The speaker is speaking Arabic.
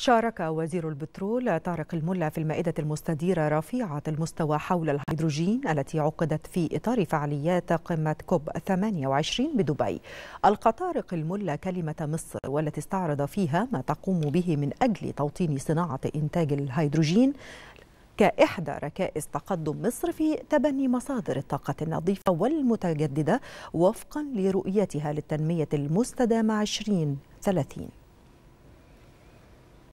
شارك وزير البترول طارق الملا في المائدة المستديرة رفيعة المستوى حول الهيدروجين التي عقدت في إطار فعاليات قمة كوب 28 بدبي ألقى طارق الملا كلمة مصر والتي استعرض فيها ما تقوم به من أجل توطين صناعة إنتاج الهيدروجين كإحدى ركائز تقدم مصر في تبني مصادر الطاقة النظيفة والمتجددة وفقا لرؤيتها للتنمية المستدامة 2030